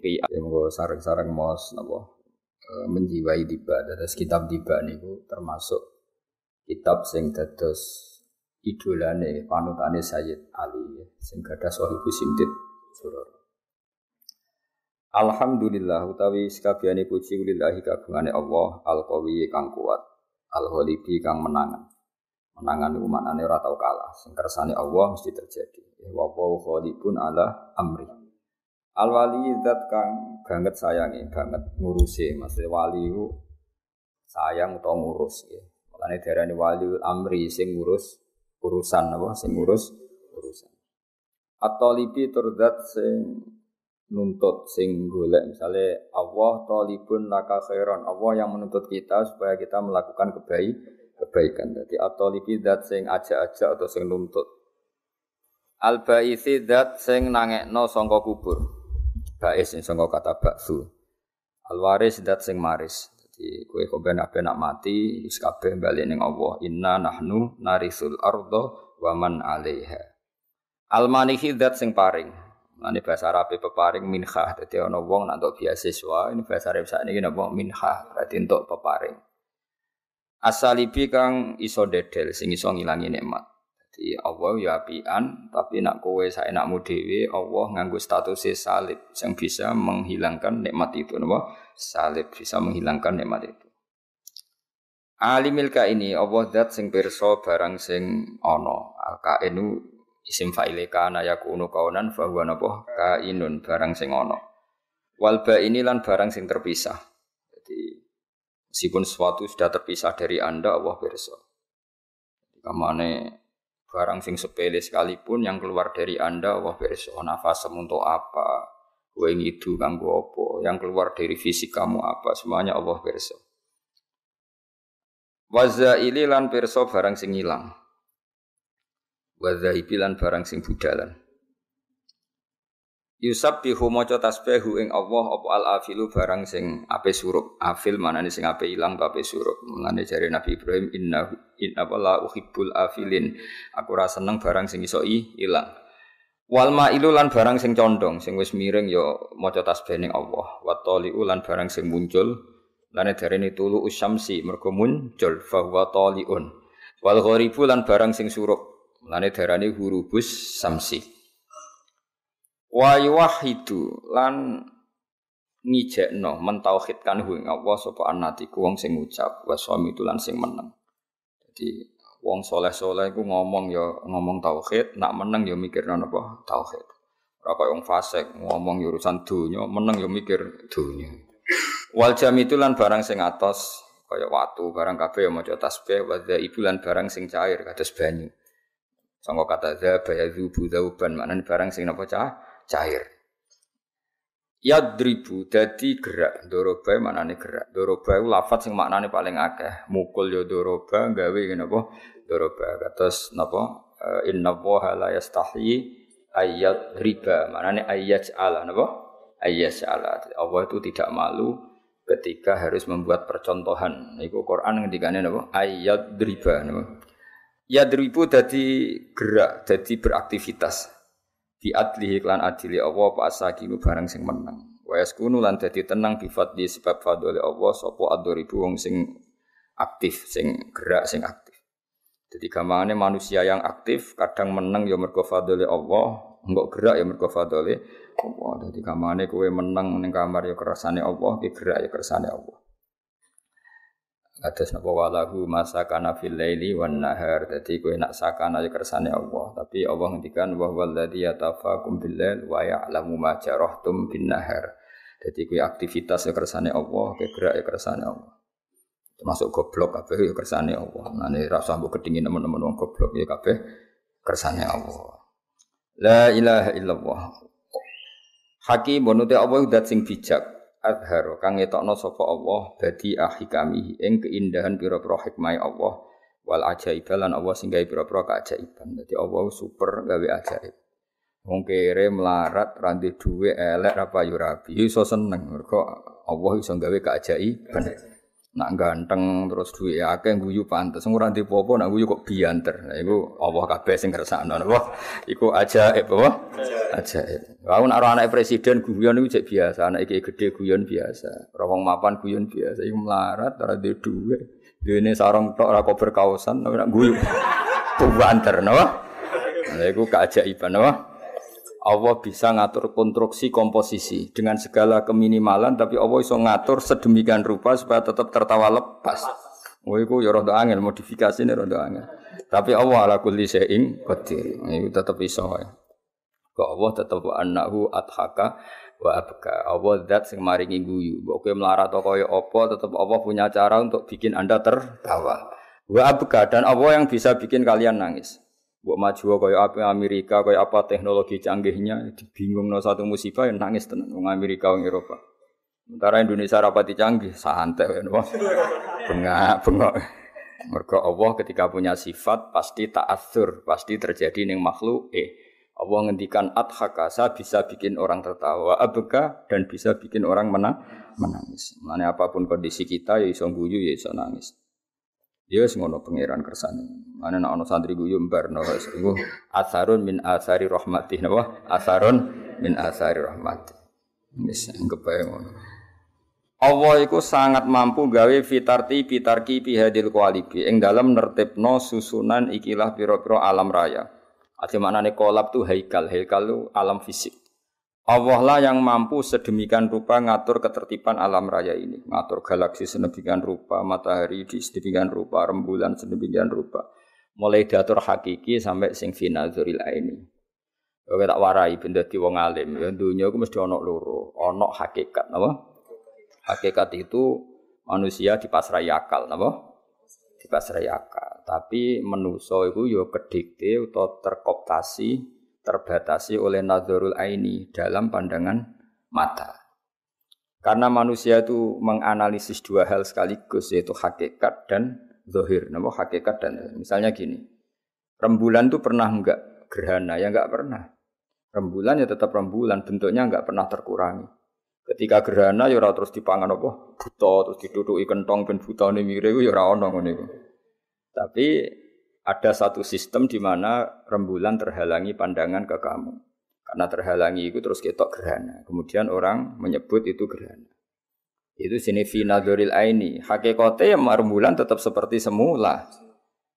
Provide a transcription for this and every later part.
kiai yang gue sarang-sarang mos nabo e, menjiwai tiba terus kitab tiba niku termasuk kitab sing dados idolane panutane Sayyid Ali sing gadah sahibu simtit surur Alhamdulillah utawi sekabiani puji lillahi kagungane Allah al-qawi kang kuat al-ghalibi kang menangan menangan umat maknane ratau kalah sing kersane Allah mesti terjadi wabawu wa ala amri Al wali zat kang banget sayangi, banget ngurusi. Maksudnya wali itu sayang atau ngurus ya. Makanya darani wali amri sing ngurus urusan apa sing ngurus urusan. Atau lipi turdat sing nuntut sing golek misalnya Allah talibun laka khairan Allah yang menuntut kita supaya kita melakukan kebaik kebaikan jadi atau libidat sing aja-aja atau sing nuntut al baisi zat sing no sangka kubur Ba'is yang sangka kata baksu. Alwaris dat sing maris. Jadi kue kobe nak nak mati wis kabeh bali ning Allah. Inna nahnu narisul ardo waman man 'alaiha. Almanihi dat sing paring. Ini bahasa Arabi peparing minha. Jadi ono wong nak untuk beasiswa, ini bahasa Arab saat ini nopo minha. Berarti untuk peparing. Asalibi kang iso dedel, sing iso ngilangi nikmat. Jadi Allah ya apian, tapi nak kowe saya nak mudewi, Allah nganggu status salib yang bisa menghilangkan nikmat itu nama Salib bisa menghilangkan nikmat itu. milka ini Allah dat sing perso barang sing ono Al-kainu isim faileka naya kuno kaunan bahwa nopo Kainun barang sing ono walba ini barang sing terpisah. Jadi meskipun sesuatu sudah terpisah dari Anda Allah perso Kamane Barang sing sepele sekalipun yang keluar dari Anda wah beresoh nafas untuk apa, weng itu kanggo apa, yang keluar dari fisik kamu apa, semuanya Allah berso. Waza ililan pirsa barang sing hilang. Waza ibilan barang sing budalan. Yusab bihu maca tasbihu ing Allah apa al afilu barang sing ape suruk Afil nih sing ape ilang ape suruk? Mulane jare Nabi Ibrahim inna in apa la afilin. Aku rasa seneng barang sing iso ilang. Wal mailu ilulan barang sing condong sing wis miring yo ya maca tasbih ning Allah. watoli ulan barang sing muncul. Lane darene tulu usamsi mergo muncul fa huwa taliun. Wal gharibu lan barang sing suruk, Lane darane hurubus samsi wa yuwahidu lan ngijekno mentauhidkan hu ing Allah sapa anatiku wong sing ngucap wa suami lan sing meneng. Jadi wong soleh-soleh iku ngomong ya ngomong tauhid, nak meneng ya mikirno apa tauhid. Ora kaya wong fasik ngomong ya urusan dunia, meneng ya mikir dunia. Wal jam lan barang sing atos kaya watu barang kabeh ya maca tasbih wa ibu lan barang sing cair kados banyu. Sangka kata za ribu budauban maknane barang sing apa cah cair. Yadribu dadi gerak doroba nih gerak. Doroba iku yang sing maknane paling akeh. Mukul ya doroba gawe ngene apa? Doroba kados napa? Eh, inna Allaha la ayat riba. nih ayat ala napa? Ayat ala. Allah itu tidak malu ketika harus membuat percontohan. Iku Quran yang ngendikane napa? Ayat riba ya dribu dadi gerak, dadi beraktivitas bi adlihi klan adili Allah apa asakinu barang sing menang. Wa yaskunu lan dadi tenang bi fadli sebab fadli Allah sapa adribu wong sing aktif sing gerak sing aktif. Jadi gamane manusia yang aktif kadang menang ya mergo fadli Allah, enggak gerak ya mergo fadli Allah. Jadi gamane kowe menang ning kamar ya kerasane Allah, gerak ya kerasane Allah. Kados napa walahu kana fil laili wan nahar. Dadi kowe nak sakana ya kersane Allah. Tapi Allah ngendikan wa huwal ladzi yatafakum bil lail wa ya'lamu ma jarahtum bin nahar. Dadi kowe aktivitas ya kersane Allah, kegerak gerak ya kersane Allah. Termasuk goblok kabeh ya kersane Allah. Nah ini rasa mbok kedingin teman-teman wong goblok ya kabeh kersane Allah. La ilaha illallah. Hakim bonuti Allah dat sing bijak adharo kang ngetokno sapa Allah dadi ahikami ing keindahan pira-pira hikmah Allah wal ajaiban lan Allah sing gawe pira-pira keajaiban. Dadi Allah super gawe ajaib. Wong kere melarat randi duwe elek apa yo rabi. Iso seneng mergo Allah iso gawe keajaiban. nak ganteng terus duwe akeh guyu pantes ora ndek apa nak guyu kok bianter nah iku Allah kabeh sing kersakno napa iku ajaib apa ajaib wae nak ora anake presiden guyon iku cek biasa anake gede guyon biasa ora wong mapan guyon biasa iku melarat ora ndek duwe duwene sarung tok ora kober kaosan nak guyu banter napa nah iku kajak iban napa Allah bisa ngatur konstruksi komposisi dengan segala keminimalan tapi Allah bisa ngatur sedemikian rupa supaya tetap tertawa lepas. Woi oh, ku ya rada angel modifikasi ini rada angel. Tapi Allah ala kulli syai'in qadir. Ini tetap iso ya. Kok Allah tetap anakku annahu adhaka wa abka. Allah zat sing maringi guyu. Mbok kowe melarat kaya apa tetap Allah punya cara untuk bikin Anda tertawa. Wa abka dan Allah yang bisa bikin kalian nangis. Buat maju kaya apa Amerika, kaya apa teknologi canggihnya, bingung no satu musibah yang nangis tenang Amerika wong Eropa. Sementara Indonesia rapati canggih, santai kan wong. Bengak, bengok. Mergo Allah ketika punya sifat pasti tak asur, pasti terjadi neng makhluk. Eh, Allah ngendikan adhakasa bisa bikin orang tertawa, abeka dan bisa bikin orang menang, menangis. Mana apapun kondisi kita ya iso guyu ya iso nangis. Ya wis ngono pangeran kersane. Ana nek ana santri guyu mbarno wis iku asarun min asari rahmati napa? Asarun min asari rahmati. Wis anggap ae ngono. Allah iku sangat mampu gawe fitarti fitarki pihadil kualibi ing dalam nertibno susunan ikilah piro-piro alam raya. Ati maknane kolab tuh heikal, heikal itu alam fisik. Allah lah yang mampu sedemikian rupa ngatur ketertiban alam raya ini, ngatur galaksi sedemikian rupa, matahari di sedemikian rupa, rembulan sedemikian rupa. Mulai diatur hakiki sampai sing final zuril ini. Oke tak warai benda tiwong wong alim, ya dunia itu mesti onok luru, onok hakikat napa? Hakikat itu manusia di yakal, akal di pasrah yakal. Tapi menu itu yo ya kedikte atau terkoptasi terbatasi oleh nazarul aini dalam pandangan mata. Karena manusia itu menganalisis dua hal sekaligus yaitu hakikat dan zahir Nama hakikat dan zohir. Misalnya gini, rembulan itu pernah enggak gerhana? Ya enggak pernah. Rembulan ya tetap rembulan, bentuknya enggak pernah terkurangi. Ketika gerhana ya terus dipangan apa buta terus diduduki kentong ben butane mire ya ora ono ngene Tapi ada satu sistem di mana rembulan terhalangi pandangan ke kamu. Karena terhalangi itu terus ketok gerhana. Kemudian orang menyebut itu gerhana. Itu sini fina doril aini. Hakikote yang rembulan tetap seperti semula.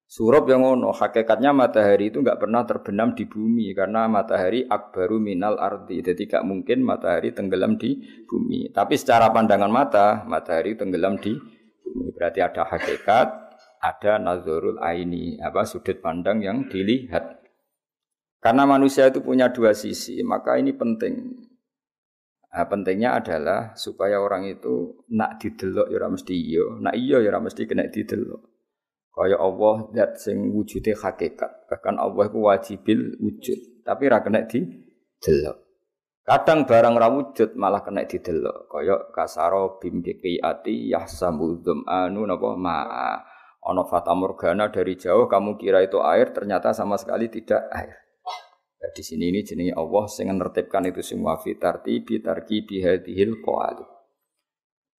Surup yang ono, hakikatnya matahari itu nggak pernah terbenam di bumi karena matahari akbaru minal arti. Jadi tidak mungkin matahari tenggelam di bumi. Tapi secara pandangan mata, matahari tenggelam di bumi. Berarti ada hakikat, ada nazarul aini, apa sudut pandang yang dilihat. Karena manusia itu punya dua sisi, maka ini penting. Nah, pentingnya adalah supaya orang itu nak didelok ya mesti iya, nak iya ya mesti kena didelok. Kaya Allah zat sing wujude hakikat, bahkan Allah itu wajibil wujud, tapi ra kena didelok. Kadang barang ra wujud malah kena didelok. Kaya kasaro ati biqiati yahsabu anu napa ma'a Ono fata morgana dari jauh kamu kira itu air ternyata sama sekali tidak air. Ya, di sini ini jenis Allah sing menertibkan itu semua fitar tibi tarki bihadihil koali.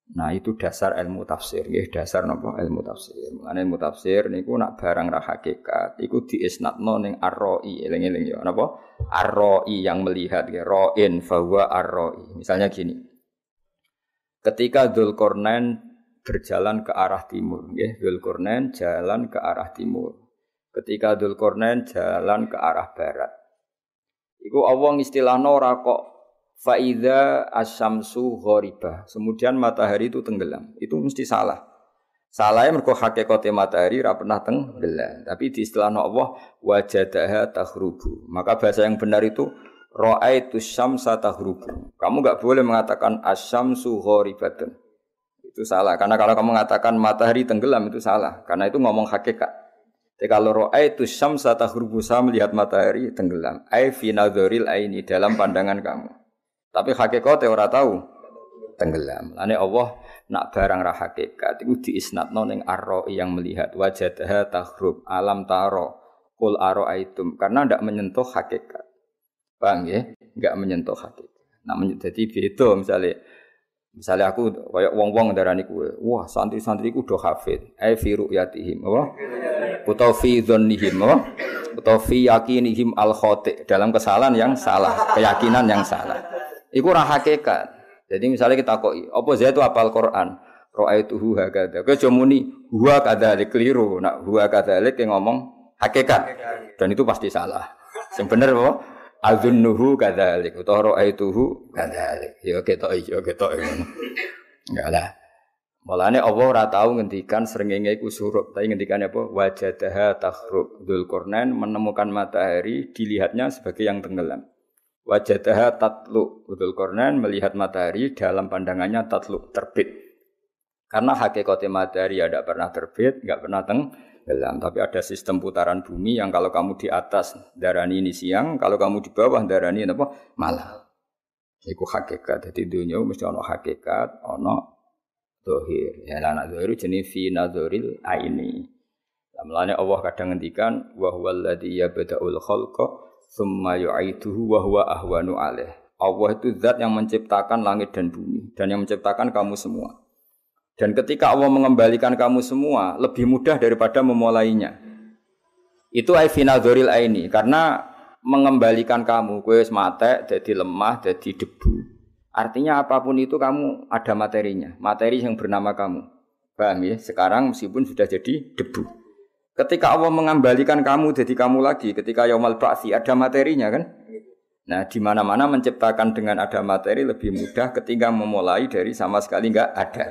Nah itu dasar ilmu tafsir, ya dasar nopo ilmu tafsir. Mengenai ilmu tafsir niku nak barang rahakikat. hakikat, iku diisnatno neng arroi eling-eling ya napa? Arroi yang melihat ya roin bahwa arroi. Misalnya gini. Ketika Dzulqarnain berjalan ke arah timur. Ya, Dzulkarnain jalan ke arah timur. Ketika Dzulkarnain jalan ke arah barat. Iku Allah istilah Nora kok faida asamsu horiba. Kemudian matahari itu tenggelam. Itu mesti salah. Salahnya mereka hakikate matahari ra pernah tenggelam. Tapi di istilah Allah wajadaha tahrubu. Maka bahasa yang benar itu ra'aitu syamsa tahrubu. Kamu nggak boleh mengatakan asamsu horibatun. Itu salah. Karena kalau kamu mengatakan matahari tenggelam itu salah. Karena itu ngomong hakikat. Tapi kalau roa itu syamsa tahrubu saya melihat matahari tenggelam. Ai fi nadhuril aini dalam pandangan kamu. Tapi hakikate ora tahu tenggelam. Lane Allah nak barang rah hakikat iku isnat ning arro yang melihat wajadaha tahrub alam taro kul aro aitum karena ndak menyentuh hakikat. Bang ya? Enggak menyentuh hakikat. Nah, jadi beda misalnya Misalnya aku kayak wong-wong darah niku, wah santri-santriku udah hafid, eh firu yatihim, apa? atau fi zonihim, apa? atau fi yakinihim al khote dalam kesalahan yang salah, keyakinan yang salah. Iku rahakekan. Jadi misalnya kita koi, apa saya itu apal Quran? Roa itu huwa kada. Kau cuma ni huwa kada keliru, nak huwa kada yang ngomong hakikat. Dan itu pasti salah. Sebenarnya, azunnuhu kadzalik utawa raaituhu kadzalik ya ketok ya ketok ngono enggak lah Mulane Allah ora tau ngendikan srengenge iku surup, tapi ngendikane apa? Wajadaha takhrub. Dzulqarnain menemukan matahari dilihatnya sebagai yang tenggelam. Wajadaha tatlu. Dzulqarnain melihat matahari dalam pandangannya tatlu terbit. Karena hakikatnya matahari ya tidak pernah terbit, nggak pernah teng tenggelam. Tapi ada sistem putaran bumi yang kalau kamu di atas darani ini siang, kalau kamu di bawah darani apa malam. Iku hakikat. Jadi dunia mesti ono hakikat, ono dohir. Ya lana dohir jenis fi nadoril aini. Melane Allah kadang ngendikan wa huwal ladzi yabda'ul khalqa tsumma yu'iduhu wa huwa ahwanu alaih. Allah itu zat yang menciptakan langit dan bumi dan yang menciptakan kamu semua. Dan ketika Allah mengembalikan kamu semua lebih mudah daripada memulainya. Itu final doril ini, karena mengembalikan kamu kue mate jadi lemah jadi debu. Artinya apapun itu kamu ada materinya, materi yang bernama kamu. Paham ya? Sekarang meskipun sudah jadi debu. Ketika Allah mengembalikan kamu jadi kamu lagi, ketika yaumal ba'si ada materinya kan? Nah, di mana-mana menciptakan dengan ada materi lebih mudah ketika memulai dari sama sekali nggak ada.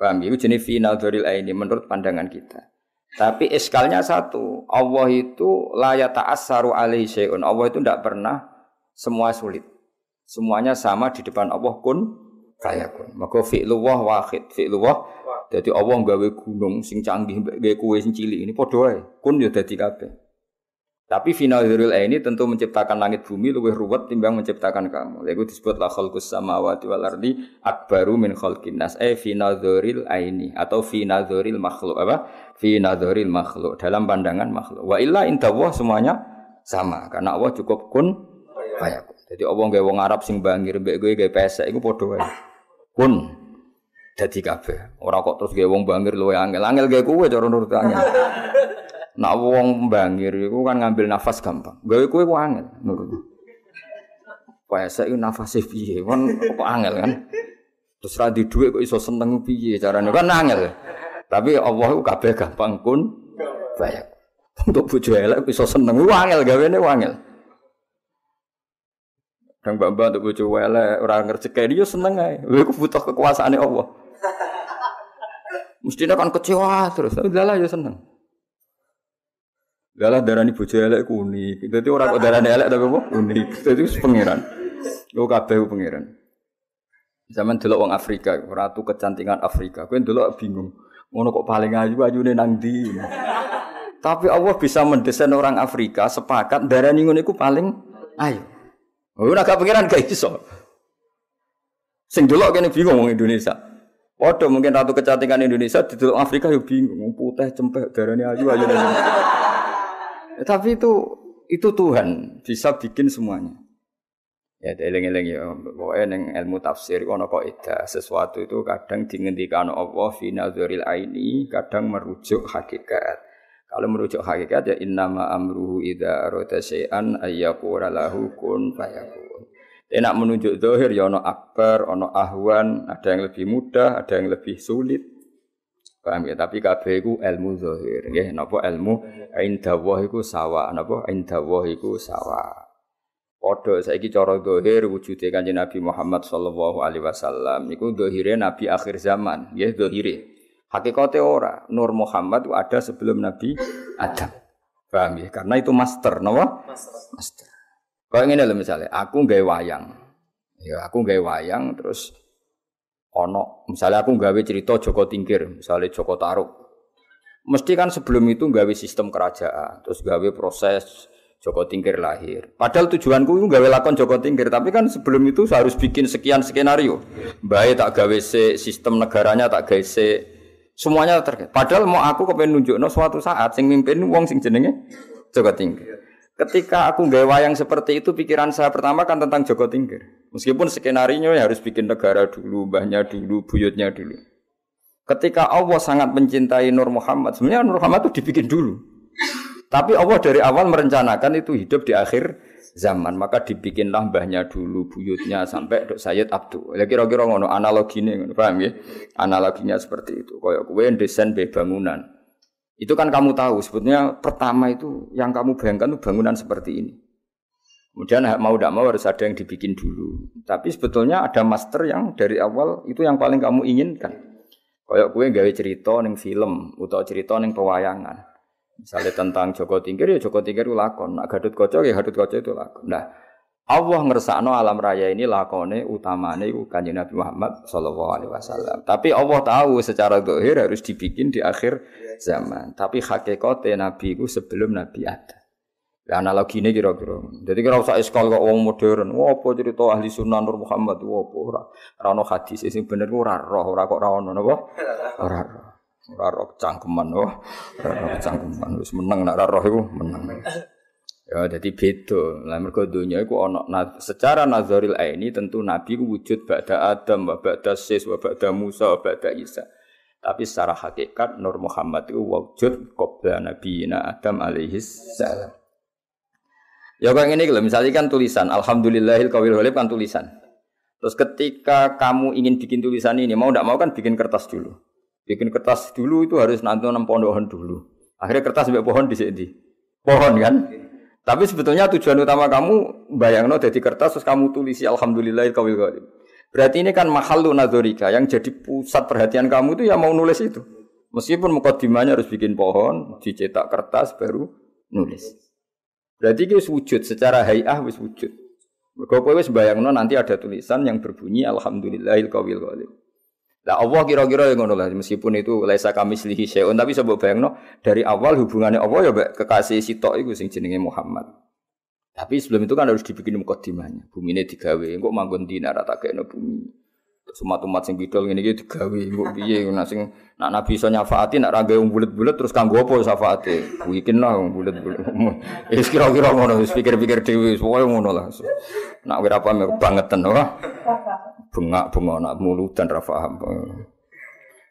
Paham? Itu jenis final doril ini menurut pandangan kita. Tapi eskalnya satu, Allah itu layak saru alaihi syai'un. Allah itu tidak pernah semua sulit. Semuanya sama di depan Allah kun Kaya kun. Maka fi'luwah wahid, fi'luwah. Jadi Allah gawe gunung sing canggih, gawe kue sing cilik ini podoai. Kun ya jadi kabeh. Tapi final hirul ini tentu menciptakan langit bumi lebih ruwet timbang menciptakan kamu. Lalu ya, disebut la khalqus samawati wal ardi akbaru min khalqin nas. Eh final hirul ini atau final hirul makhluk apa? Final hirul makhluk dalam pandangan makhluk. Wa inta wah semuanya sama karena Allah cukup kun banyak. Jadi Allah gak wong Arab sing bangir mbek gue gak pesek iku padha wae. Kun jadi kabeh. Ora kok terus gak wong bangir luwe angel. Angel gak Kue cara nurut Nak wong mbangir iku kan ngambil nafas gampang. Gawe kowe ku angel menurutku. Pesek iku nafase piye? Kon kok angel kan. Terus ra di dhuwit kok iso seneng piye carane? Kan angel. Tapi Allah ku kabeh gampang kun banyak. Untuk bojo elek iso seneng ku angel gawene angel. Kang Bambang untuk bojo elek ora ngerjekeni yo ya seneng ae. Kowe butuh kekuasaane Allah. Mestinya kan kecewa terus. udahlah lah ya seneng darah ini bojo elek unik. Jadi orang kok darah elek tapi apa? Unik. itu pangeran. Lo kabeh pengiran. Zaman dulu orang Afrika, ratu kecantikan Afrika. Kowe dulu bingung. Ngono kok paling ayu nih nang di? Tapi Allah bisa mendesain orang Afrika sepakat darani ngono iku paling ayu. Oh, nak pangeran gak iso. Sing dulu kini bingung orang Indonesia. Waduh mungkin ratu kecantikan Indonesia di dulu Afrika yuk bingung, putih cempek darani ayu ayu. Ya, tapi itu itu Tuhan bisa bikin semuanya. Ya, eling-eling ya, pokoknya neng ilmu tafsir ono kok ida sesuatu itu kadang dihentikan Allah fi zuri'l aini, kadang merujuk hakikat. Kalau merujuk hakikat ya innama amruhu idza arada syai'an ayyaqura lahu kun fayakun. Enak menunjuk zahir ya ono akbar, ono ahwan, ada yang lebih mudah, ada yang lebih sulit. Paham ya, tapi kabeh iku ilmu zahir, nggih. Napa ilmu indawah iku sawah, napa indawah iku sawa. Padha saiki cara zahir wujude Kanjeng Nabi Muhammad sallallahu alaihi wasallam iku zahire nabi akhir zaman, nggih zahire. Hakikate ora, Nur Muhammad ada sebelum Nabi Adam. Paham ya? Karena itu master, napa? Master. master. kaya ngene lho misalnya, aku gawe wayang. Ya, aku gawe wayang terus ono misalnya aku nggawe cerita Joko Tingkir misalnya Joko Taruk mesti kan sebelum itu nggawe sistem kerajaan terus nggawe proses Joko Tingkir lahir padahal tujuanku itu nggawe lakon Joko Tingkir tapi kan sebelum itu harus bikin sekian skenario baik tak gawe se sistem negaranya tak gawe se semuanya terkait padahal mau aku kepengen no, suatu saat sing mimpin wong sing jenenge Joko Tingkir Ketika aku nggak wayang seperti itu, pikiran saya pertama kan tentang Joko Tingkir. Meskipun skenario ya harus bikin negara dulu, bahnya dulu, buyutnya dulu. Ketika Allah sangat mencintai Nur Muhammad, sebenarnya Nur Muhammad itu dibikin dulu. Tapi Allah dari awal merencanakan itu hidup di akhir zaman, maka dibikinlah mbahnya dulu, buyutnya sampai Dok Sayyid Abdu. Ya kira-kira ngono analoginya, paham ya? Analoginya seperti itu. Kayak kue desain bebangunan bangunan. Itu kan kamu tahu sebetulnya pertama itu yang kamu bayangkan itu bangunan seperti ini. Kemudian mau tidak mau harus ada yang dibikin dulu. Tapi sebetulnya ada master yang dari awal itu yang paling kamu inginkan. Kayak kue gawe cerita neng film atau cerita neng pewayangan. Misalnya tentang Joko Tingkir ya Joko Tingkir itu lakon. Nah, gadut kocok ya gadut kocok itu lakon. Nah Allah ngersakno alam raya ini lakone utamane iku Kanjeng Nabi Muhammad sallallahu alaihi wasallam. Tapi Allah tahu secara zahir harus dibikin di akhir zaman. Tapi hakikate Nabi iku sebelum Nabi ada. Ya ini kira-kira. Jadi kira usah iskal kok wong modern, wah apa cerita ahli sunnah Nur Muhammad wah apa ora ora ono hadis sing bener ora roh, ora kok ora ono napa? Ora roh. Ora roh cangkeman, Ora roh cangkeman wis meneng nak roh iku meneng. Ya jadi beda. Lah mergo donya iku ana secara nazaril aini tentu nabi ku wujud ba'da Adam, wa ba'da Sis, ba'da Musa, wa ba'da Isa. Tapi secara hakikat Nur Muhammad itu wujud qabla nabiyina Adam alaihi salam. Ya kok ini kalau misalnya kan tulisan alhamdulillahil kawil ghalib kan tulisan. Terus ketika kamu ingin bikin tulisan ini, mau tidak mau kan bikin kertas dulu. Bikin kertas dulu itu harus nanti nampon pohon dulu. Akhirnya kertas sampai pohon di sini. Pohon kan? Tapi sebetulnya tujuan utama kamu bayangno jadi kertas terus kamu tulisi alhamdulillah kawil kawil. Berarti ini kan mahallu Nazorika. yang jadi pusat perhatian kamu itu ya mau nulis itu. Meskipun mukadimahnya harus bikin pohon, dicetak kertas baru nulis. Berarti itu wujud secara hayah wis wujud. Kau kowe bayangno nanti ada tulisan yang berbunyi alhamdulillahil kawil kawil. Lah Allah kira-kira yang ngono lah meskipun itu laisa kami slihi syai'un tapi sebab bayangno dari awal hubungannya Allah ya kekasih kekasih sitok iku sing jenenge Muhammad. Tapi sebelum itu kan harus dibikin mukadimahnya. Bumi ini digawe, kok manggon di nara tak kena bumi. Sumat umat sing bidol ini gitu digawe kok biye ngono sing nak nabi so nyafaati nak raga yang bulat-bulat terus kanggo apa Bikin lah yang bulat-bulat Es kira-kira ngono es pikir-pikir Dewi semua yang ngono lah. Nak berapa ya, banget tenor? bengak bengok nak mulut dan rafaham.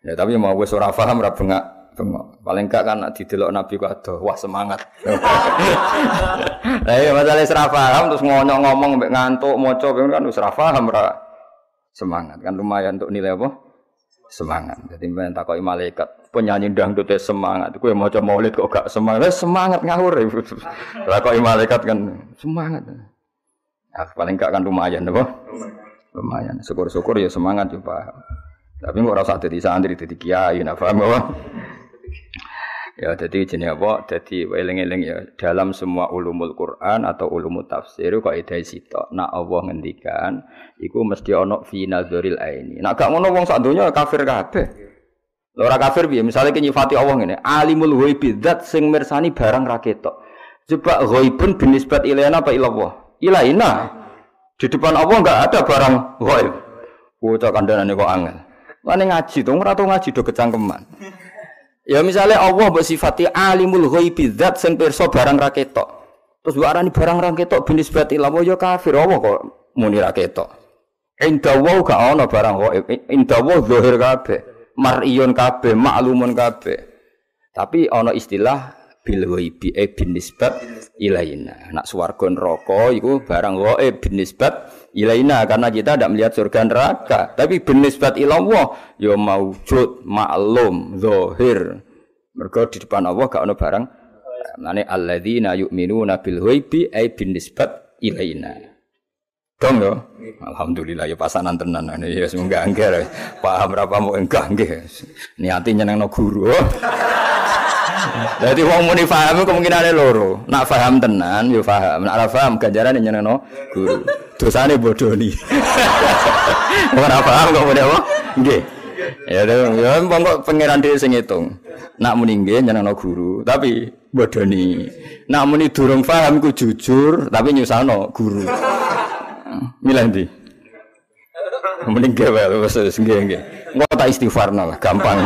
Ya tapi mau wes rafaham paham ora bengak bengok. Paling enggak kan nak didelok Nabi ku adoh, wah semangat. Lah iya masalah ora paham terus ngonyok ngomong mbek ngantuk maca kan wis ora paham semangat kan lumayan untuk nilai apa? Semangat. Jadi ben takoki malaikat penyanyi dangdut semangat. Kowe maca maulid kok gak semangat. semangat ngawur. Iya. Lah kok malaikat kan semangat. Nah, paling enggak kan lumayan apa? Lumayan lumayan syukur-syukur ya semangat ya paham tapi nggak rasa jadi santri jadi kiai nah paham bahwa ya jadi jenis apa jadi weling eling ya dalam semua ulumul Quran atau ulumul tafsir kok ide sitok nak Allah ngendikan itu mesti ono fi nazaril aini nak gak ngono wong sak kafir kabeh lho ora kafir piye misale nyifati Allah ngene alimul ghaibi zat sing mirsani barang ra ketok coba ghaibun binisbat ilaina apa ilallah ilaina di depan Allah nggak ada barang gaib. Bocah kandhane kok angel. Mane ngaji to, ora ngaji do kecangkeman. Ya misalnya Allah sifati alimul ghaibi zat sing pirsa barang ra ketok. Terus mbok arani barang ra ketok binisbati lawa ya kafir Allah kok muni ra ketok. Indah ana barang gaib. Indah wa zahir kabeh. Mar'iyun kabeh, ma'lumun kabeh. Tapi ana istilah bil ghaibi e bin nisbat ilaina. Nak swarga neraka iku barang wae bin nisbat ilaina karena kita tidak melihat surga neraka, tapi bin nisbat Allah. ya maujud, maklum, zahir. Mergo di depan Allah gak ono barang. Nani alladzina yu'minuna bil ghaibi e bin nisbat ilaina. Dong yo. Ya? Alhamdulillah ya pasanan tenan ini ya semoga angger. Paham berapa mau enggak nggih. Niati nyenengno guru. Jadi wong muni paham ada loro. Nak paham tenan yo paham, nak ora paham ganjaran no guru. Dosane bodoni. Ora paham kok muni apa? Nggih. Ya dong, ya wong ya, kok pangeran dhewe sing ngitung. Nak muni nggih no guru, tapi ni. Nak muni durung paham ku jujur, tapi nyusano guru. Milih ndi? Mending gawe wis nggih nggih. Ngota tak istighfarno lah, gampang.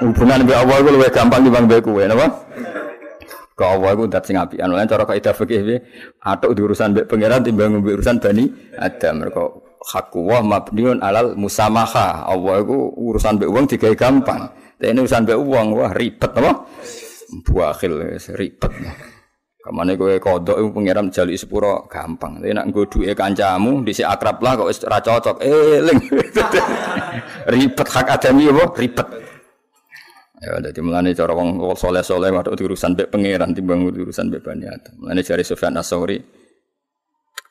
Hubungan dengan Allah itu lebih gampang di mbek kue, napa? Ke Allah iku dat sing apian. Lan cara kaidah fikih Atau di urusan mbek pangeran timbang mbek urusan Bani ada mereka hakuwah mabniun alal musamaha. Allah itu urusan mbek uang tidak gampang. Tapi ini urusan mbek uang wah ribet napa? Buakhil ribet. Kamane kowe kodok iku pengiram jali sepuro gampang. Tapi nak nggoduke kancamu dhisik akrab lah kok wis ora cocok. Eling. ribet hak adami apa? Ribet. Ya, jadi mulanya cara orang soleh soleh itu urusan bek pangeran timbang urusan bek bani adam. cari Sufyan Asori.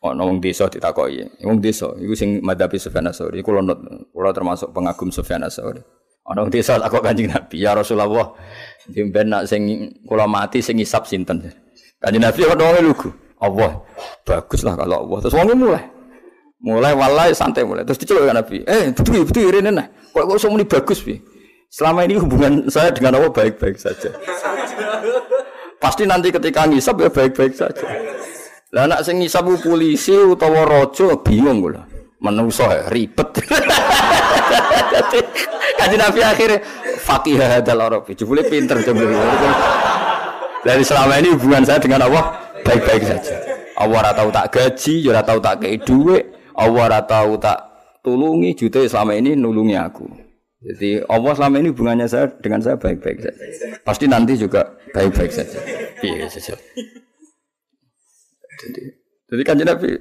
Oh, diso tidak koi. Nong diso, itu sing madhabi Sufyan Asori. Kulo lonot, kulo termasuk pengagum Sufyan Asori. Ana wong desa takok Kanjeng Nabi, ya Rasulullah, jemben nak sing kalau mati sing isap sinten. Kanjeng Nabi ono wong lugu. Allah, baguslah kalau Allah. Terus wong mulai. Mulai walai santai mulai. Terus diceluk Nabi. Eh, betul betul rene nah. Kok kok semuanya bagus piye? Selama ini hubungan saya dengan Allah baik-baik saja. Pasti nanti ketika ngisap ya baik-baik saja. Lah nak sing ngisap polisi utawa raja bingung kula. Menungso ya ribet. Jadi kaji Nabi akhir fakih hadal Arab. Jebule pinter jebule. Dari selama ini hubungan saya dengan Allah baik-baik saja. Allah ora tak gaji, ya ora tahu tak kei dhuwit, Allah ora tak tulungi jute selama ini nulungi aku. Jadi Allah selama ini hubungannya saya dengan saya baik-baik saja. Pasti nanti juga baik-baik saja. Iya saja. Iya, iya. Jadi, jadi kan Nabi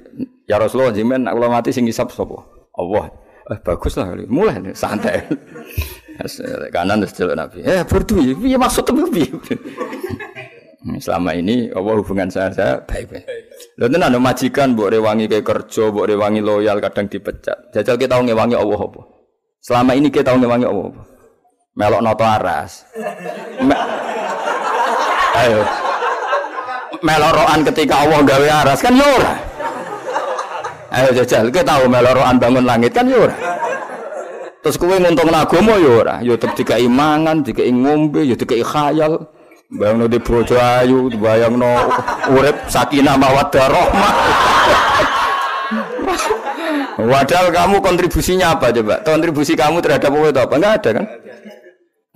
ya Rasulullah jimen aku mati sing isap sapa? Allah. Eh baguslah kali. Mulai nih, santai. Eh, kanan terus jalan Nabi. Eh berdua, iya, iya maksud temen piye? Hmm, selama ini Allah hubungan saya saya baik-baik. Lho tenan majikan buat rewangi kayak kerja, buat rewangi loyal kadang dipecat. Jajal kita ngewangi Allah apa? Selama ini kita ngewangi opo? Melok noto aras. Me Ayo. Melorokan ketika Allah gawe aras kan yo Ayo jajal, kita tahu melorokan bangun langit kan yo Terus kowe nguntung agama yo ora, yo tetep dikai mangan, dikai ngombe, yo dikai khayal. Bayangno di bojo ayu, bayangno urip sakinah mawaddah rahmah. Wadal kamu kontribusinya apa coba? Kontribusi kamu terhadap apa itu apa? Enggak ada kan?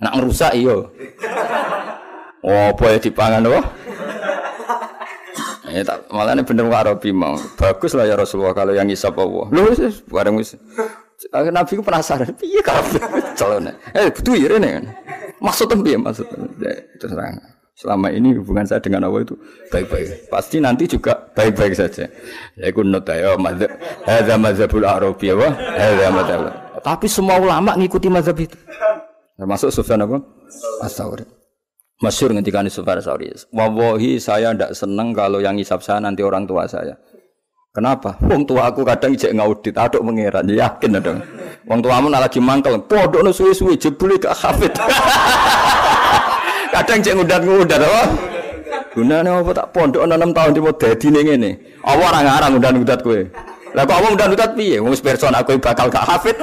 Nak merusak iyo. Oh, apa ya dipangan loh? Ya tak malah ini bener Arabi mau. Bagus lah ya Rasulullah kalau yang isap Allah. Lu bareng wis. Nabi ku penasaran, piye kabeh calone. Eh, butuh irene ya, kan. Maksud tembe ya, maksud. Terus ya, terang. Selama ini hubungan saya dengan Allah itu baik-baik. Pasti nanti juga baik-baik saja. Ya iku nut ya mazhab mazhabul arabi wa hadza mazhab. Tapi semua ulama ngikuti mazhab itu. Termasuk Sufyan apa? As-Sauri. Masyur ngendikan Sufyan As-Sauri. Wallahi saya ndak seneng kalau yang ngisap saya nanti orang tua saya. Kenapa? Wong tua aku kadang ijek ngaudit, aduk mengira, ya, yakin dong. Wong tuamu nak lagi mangkel, podok nusui suwe-suwe jebule ke hafid. Kadang cek ngudat-ngudat apa? Gunane apa tak pondok enam enam tahun tiba dadi nih ini Apa orang ngarang ngudat-ngudat kue Lah kok apa ngudat-ngudat piye? Wong person aku bakal gak hafid.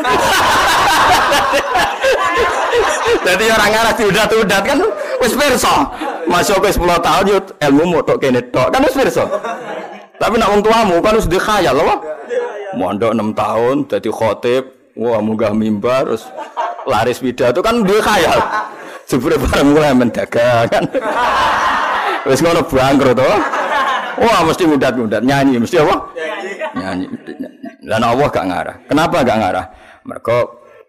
Jadi orang ngarang diudat-udat kan wis pirsa. Masuk ke sepuluh tahun yo ilmu motok kene tok. Kan wis pirsa. Tapi nak wong tuamu kan harus dikhayal loh. Mondok enam tahun jadi khotib, wah munggah mimbar terus laris pidato kan duwe Jebule barang mulai mendagang kan. Wis ngono bangkrut to. Wah mesti mudat-mudat nyanyi mesti apa? Nyanyi. Lan Allah gak ngarah. Kenapa gak ngarah? Mereka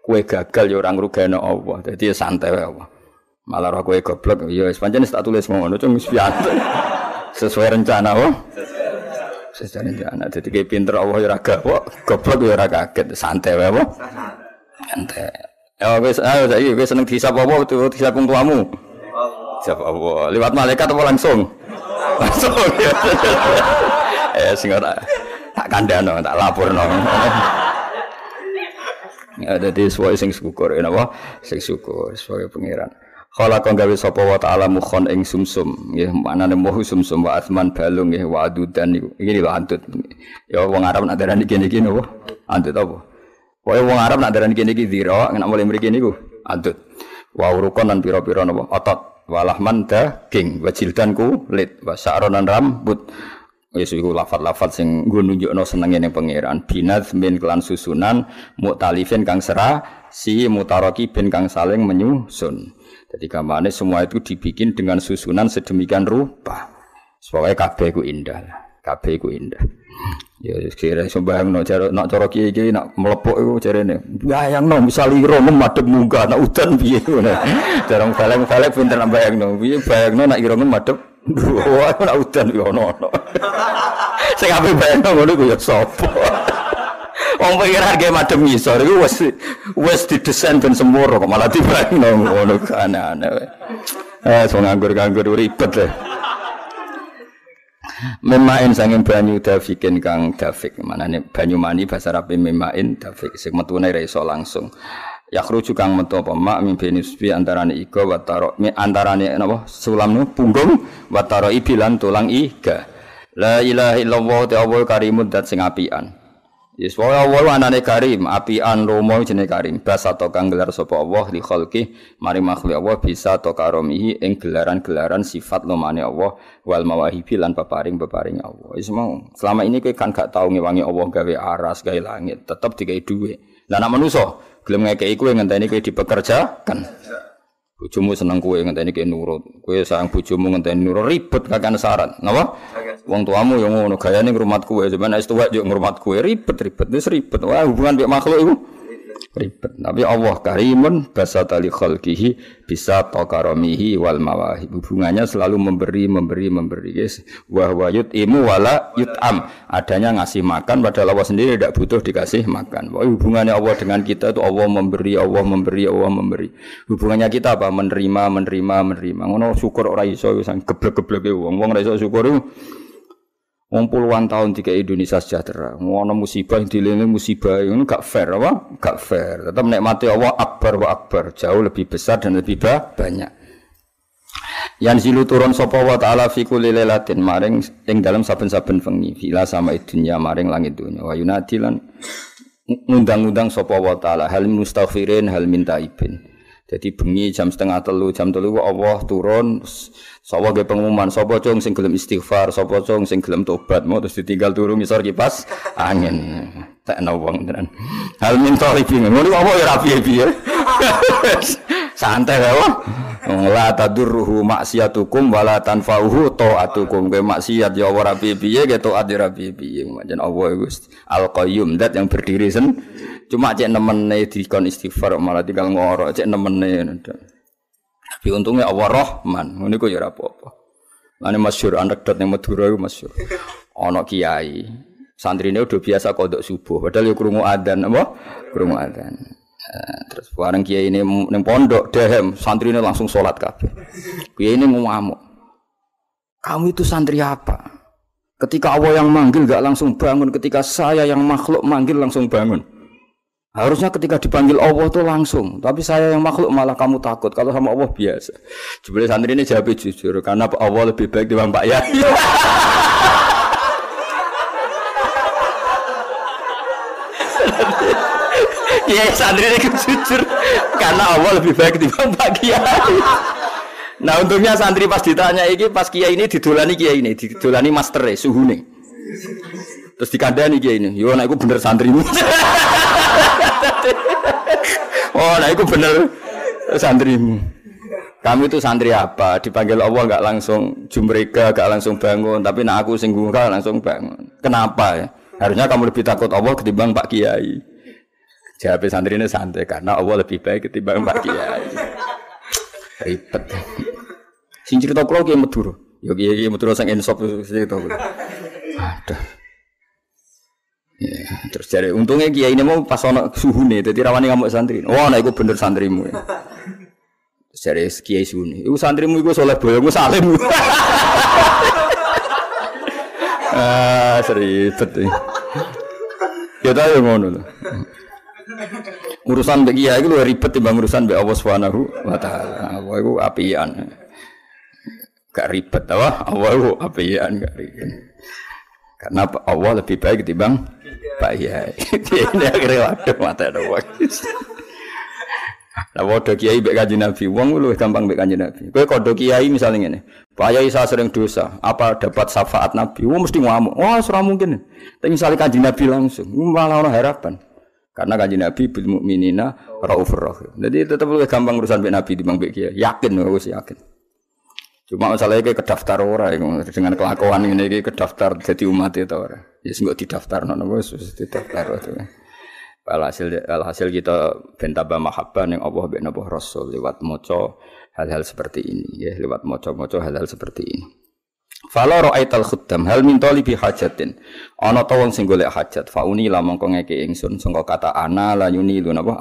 kue gagal ya orang rugeno Allah. Jadi ya santai Allah. Malah roh kue goblok ya wis pancen tak tulis ngono cung wis Sesuai rencana Allah. Sesuai rencana. Jadi kayak pinter Allah ya ora goblok ya ora kaget. Santai wae Santai. Ya eh, wis ayo ah, saiki wis seneng disapa apa turut disapa wong tuamu. Siapa apa? Lewat malaikat apa langsung? Langsung. Eh sing ora tak kandhano, tak laporno. Ya dadi suwe sing syukur yen apa? Sing syukur sebagai pangeran. Kala kang gawe sapa wa ta'ala mukhon ing sumsum nggih manane muh sumsum wa asman balung nggih wadudan iki lho Ya wong Arab nak derani kene-kene apa? Wae wong Arab nak darani kene iki zira, nek mulai mriki niku adut. Wa urukon lan pira-pira napa otot, walahman daging, wa jildan kulit, wa sa'ronan rambut. Wis iku lafal-lafal sing nggo nunjukno senenge ning pangeran. Binaz min kelan susunan mutalifin kang sera si mutaraki bin kang saling menyusun. Jadi gambarnya semua itu dibikin dengan susunan sedemikian rupa. Supaya kabeh indah. kabeh iku indah. Ya kira sembayang no cara nak cara kiai kiai nak melepok itu cara ini. yang no misalnya iro no madem muka nak udan biye. Cara falek falek pinter nak bayang no biye bayang no nak iro no madem Wah nak udan yo no no. Saya kabeh bayang no ngono ku yo sopo. Wong pengiran ge madem ngisor iku wis wis didesen dan semur kok malah di dibayang no ngono aneh-aneh. Eh so nganggur-nganggur ribet deh. memain sange banyu dafikin kang dafik mana nih banyu mani bahasa Arab e memain dafik sing metu iso langsung Yakru kerucu kang metu apa mak mimpi sepi antara nih iko wataro mi antara nih sulam punggung wataro ibilan tulang iga la ilaha illallah ta'ala karimun dat sing apian Yes, wa wa anane karim, api an romo jeneng karim, basa to kang gelar sapa Allah li kholqi, mari makhluk Allah bisa to karomihi ing gelaran-gelaran sifat lumane Allah wal mawahibi lan peparing-peparing Allah. Yes, Selama ini kowe kan gak tau ngewangi Allah gawe aras, gawe langit, tetep dikai duwe. Lah ana manusa gelem ngekeki kowe ngenteni kowe dipekerjakan. senang ya seneng kowe ngenteni ki nurut. kue ya sayang bujumu ngenteni nurut ribet kagak syarat. Napa? Wong tuamu yang ngono gayane rumah kue, cuman es tuwek yo ya kue ribet-ribet wis ribet. Wah hubungan mek makhluk ibu ribet. Tapi Allah karimun basatali khalqihi bisa tokaromihi wal mawahib. Hubungannya selalu memberi, memberi, memberi. Yes. yut imu wala am. Adanya ngasih makan padahal Allah sendiri tidak butuh dikasih makan. Wah, hubungannya Allah dengan kita itu Allah memberi, Allah memberi, Allah memberi. Hubungannya kita apa? Menerima, menerima, menerima. Ngono syukur ora iso geblek-gebleke wong. Wong ora iso syukur Wong puluhan tahun tiga Indonesia sejahtera. Ngono musibah yang dilindungi musibah yang gak fair apa? Gak fair. Tetap menikmati Allah akbar wa akbar. Jauh lebih besar dan lebih banyak. Yan silu turun sopo wa ta'ala fi kulilelatin. Maring yang dalam saben-saben fengi. Fila sama idunya maring langit dunia. Wa yunadilan. ngundang undang sopo wa ta'ala. Hal min mustafirin, hal minta'ibin. Jadi bengi jam setengah telu, jam telu Allah turun Sawa ke pengumuman, sapa cung sing gelem istighfar, sapa cung sing gelem tobat Mau terus ditinggal turun ngisor kipas, angin Tak kan. Hal minta lagi, ngomong ini apa ya rapi ya santai ya wah la tadurruhu maksiatukum wala tanfa'uhu taatukum ke maksiat ya ora biye ke taat ya rapi biye macam Allah ya Gusti Al Qayyum dat yang berdiri sen cuma cek nemene dikon istighfar malah tinggal ngorok cek nemene tapi untungnya Allah Rahman ini kok ya apa-apa Ini masyur, anekdot yang Madura itu masyur. Ono kiai, santri ini udah biasa kodok subuh. Padahal ya kurungu adan, apa? Kurungu adan. Eh, Terus bareng kiai ini neng pondok dehem, santri ini langsung sholat kafe. Kiai ini ngamuk. Kamu itu santri apa? Ketika Allah yang manggil gak langsung bangun, ketika saya yang makhluk manggil langsung bangun. Harusnya ketika dipanggil Allah tuh langsung, tapi saya yang makhluk malah kamu takut. Kalau sama Allah biasa. Jebule santri ini jawab jujur karena Allah lebih baik dibanding Pak Yai. kiai iya, santri ini kan jujur karena Allah lebih baik dibanding Pak Kiai. Nah untungnya santri pas ditanya ini pas Kiai ini didolani Kiai ini didolani master ya suhu nih. Terus dikandani Kiai ini, yo nah aku bener santrimu. oh nah aku bener santrimu. Kami itu santri apa? Dipanggil Allah nggak langsung jumrega, nggak langsung bangun. Tapi nak aku singgung langsung bangun. Kenapa ya? Harusnya kamu lebih takut Allah ketimbang Pak Kiai. Jawab santri ini santai karena Allah lebih baik ketimbang Pak Kiai. Ribet. Sing cerita kulo Kiai Madura. Yo Kiai Kiai Madura sing insop cerita kulo. Aduh. Ya, terus jadi untungnya Kiai ini mau pas ono suhu nih, jadi rawani ngamuk santri. Oh nah itu bener santrimu. Ya. Terus jadi Kiai suhu nih. Iku santrimu iku saleh boyongmu salim. ah, seribet. Ya tahu ngono loh urusan mbek ya itu ribet timbang urusan be Allah Subhanahu wa taala. Allah itu apian. Gak ribet apa? Allah itu apian gak ribet. Karena Allah lebih baik ketimbang Pak Kiai. Ini akhirnya waduh mata ada waktu. Nah, waduh kiai baik kanjeng Nabi, uang luwih gampang baik kanjeng Nabi. Kowe kodho kiai misalnya ini Pak Kiai saya sering dosa, apa dapat syafaat Nabi? uang mesti ngamuk. Wah, seram mungkin. Tapi misalnya kanjeng Nabi langsung, malah orang harapan. karena kanji nabi bil mukminina rauf rahim jadi tetap gampang urusan nabi di bangkit ya yakin harus yakin cuma masalahnya kayak kedaftar orang dengan kelakuan ini kayak kedaftar jadi umat itu e orang ya nggak didaftar nono bos didaftar itu alhasil alhasil kita bentaba mahabbah yang allah bin nabi rasul lewat moco hal-hal seperti ini ya lewat moco-moco hal-hal seperti ini Fala ra'aital khuddam hal min talibi hajatin. Ana ta sing golek hajat. Fauni la mongko ngeke ingsun sangka kata ana la yuni lu napa